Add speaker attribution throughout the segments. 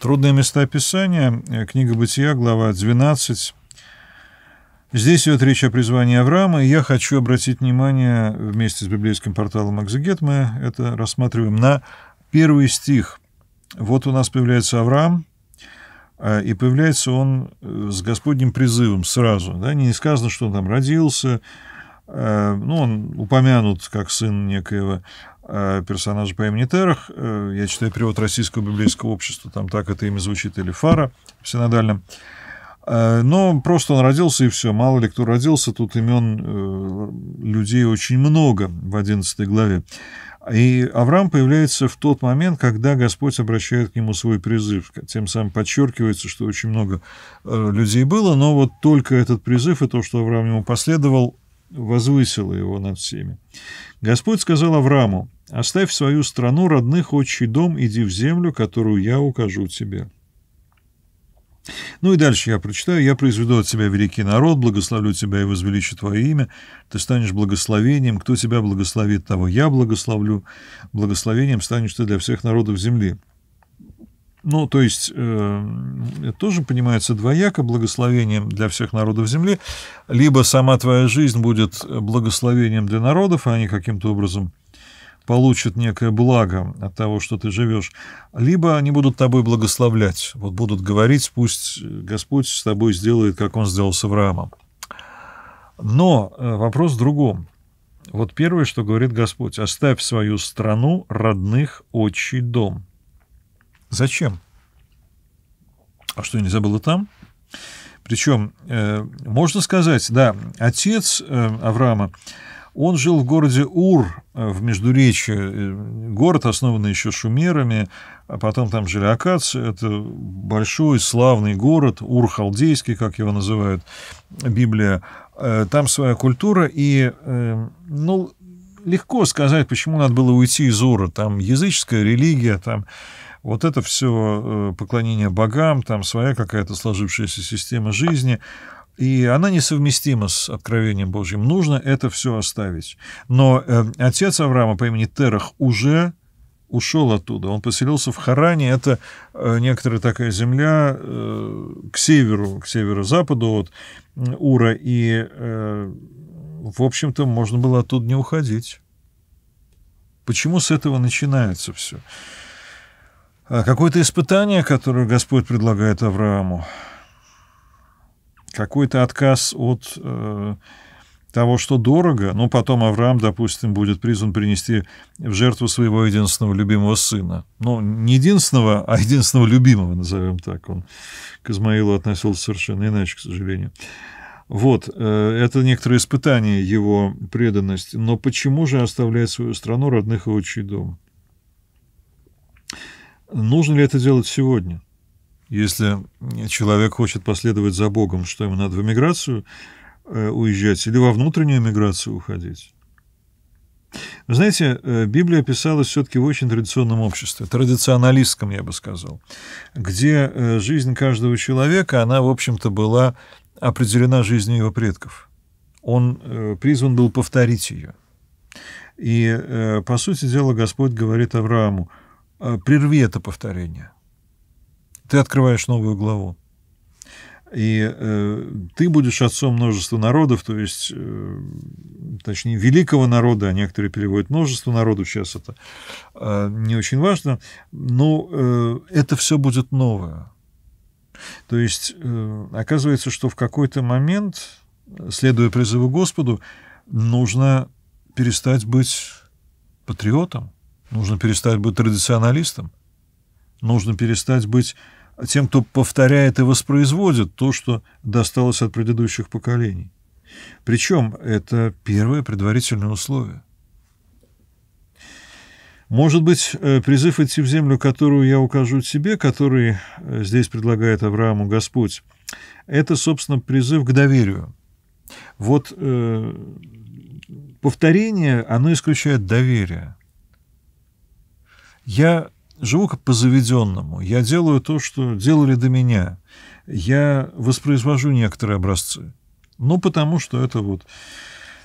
Speaker 1: Трудные места Писания, э, книга Бытия, глава 12. Здесь идет речь о призвании Авраама, и я хочу обратить внимание вместе с библейским порталом «Экзегет», мы это рассматриваем, на первый стих. Вот у нас появляется Авраам, э, и появляется он э, с Господним призывом сразу. Да? Не сказано, что он там родился, ну, он упомянут как сын некоего Э, персонажа по имени Терах. Э, я читаю перевод Российского библейского общества, там так это имя звучит, или Фара в синодальном. Э, но просто он родился, и все. Мало ли кто родился, тут имен людей очень много в 11 главе. И Авраам появляется в тот момент, когда Господь обращает к нему свой призыв. Тем самым подчеркивается, что очень много людей было, но вот только этот призыв и то, что Авраам ему последовал, возвысило его над всеми. Господь сказал Аврааму, «Оставь свою страну, родных, отчий дом, иди в землю, которую я укажу тебе». Ну и дальше я прочитаю. «Я произведу от тебя великий народ, благословлю тебя и возвеличу твое имя. Ты станешь благословением. Кто тебя благословит, того я благословлю. Благословением станешь ты для всех народов земли. Ну, то есть, э, это тоже понимается двояко, благословением для всех народов земли. Либо сама твоя жизнь будет благословением для народов, и они каким-то образом получат некое благо от того, что ты живешь, либо они будут тобой благословлять, вот будут говорить, пусть Господь с тобой сделает, как Он сделал с Авраамом. Но э, вопрос в другом. Вот первое, что говорит Господь, оставь свою страну, родных, отчий дом – Зачем? А что, нельзя было там? Причем, э, можно сказать, да, отец э, Авраама, он жил в городе Ур э, в Междуречье, э, город, основанный еще шумерами, а потом там жили акадцы. Это большой славный город, Ур халдейский, как его называют, Библия. Э, там своя культура, и, ну, легко сказать, почему надо было уйти из Ура. Там языческая религия, там вот это все э, поклонение богам, там своя какая-то сложившаяся система жизни, и она несовместима с откровением Божьим. Нужно это все оставить. Но э, отец Авраама по имени Терах уже ушел оттуда. Он поселился в Харане. Это э, некоторая такая земля к северу, к северо-западу от Ура. И, в общем-то, можно было оттуда не уходить. Почему с этого начинается все? А какое-то испытание, которое Господь предлагает Аврааму, какой-то отказ от э, того, что дорого, но потом Авраам, допустим, будет призван принести в жертву своего единственного любимого сына. Ну, не единственного, а единственного любимого, назовем так. Он к Измаилу относился совершенно иначе, к сожалению. Вот, э, это некоторое испытание его преданности. Но почему же оставляет свою страну, родных и отчий дом? Нужно ли это делать сегодня? Если человек хочет последовать за Богом, что ему надо в эмиграцию э, уезжать или во внутреннюю эмиграцию уходить? Вы знаете, э, Библия писалась все-таки в очень традиционном обществе, традиционалистском, я бы сказал, где э, жизнь каждого человека, она, в общем-то, была определена жизнью его предков. Он призван был повторить ее. И, по сути дела, Господь говорит Аврааму, а, прерви это повторение. Ты открываешь новую главу. И э, ты будешь отцом множества народов, то есть, э, точнее, великого народа, а некоторые переводят множество народов, сейчас это э, не очень важно, но э, это все будет новое. То есть, э, оказывается, что в какой-то момент, следуя призыву Господу, нужно перестать быть патриотом, Нужно перестать быть традиционалистом. Нужно перестать быть тем, кто повторяет и воспроизводит то, что досталось от предыдущих поколений. Причем это первое предварительное условие. Может быть, э, призыв идти в землю, которую я укажу тебе, который э, здесь предлагает Аврааму Господь, это, собственно, призыв к доверию. Вот э, повторение, оно исключает доверие. Я живу как по заведенному. Я делаю то, что делали до меня. Я воспроизвожу некоторые образцы. Ну, потому что это вот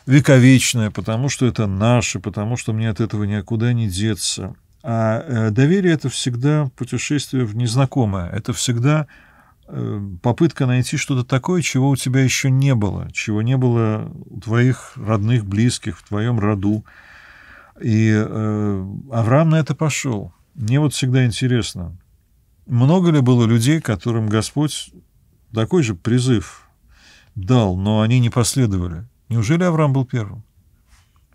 Speaker 1: вековечное, потому что это наше, потому что мне от этого никуда не деться. А э, доверие это всегда путешествие в незнакомое, это всегда э, попытка найти что-то такое, чего у тебя еще не было, чего не было у твоих родных, близких, в твоем роду. И э, Авраам на это пошел. Мне вот всегда интересно, много ли было людей, которым Господь такой же призыв дал, но они не последовали? Неужели Авраам был первым?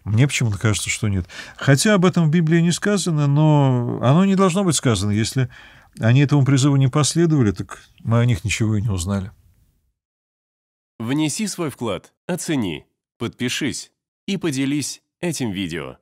Speaker 1: Мне почему-то кажется, что нет. Хотя об этом в Библии не сказано, но оно не должно быть сказано. Если они этому призыву не последовали, так мы о них ничего и не узнали. Внеси свой вклад, оцени, подпишись и поделись этим видео.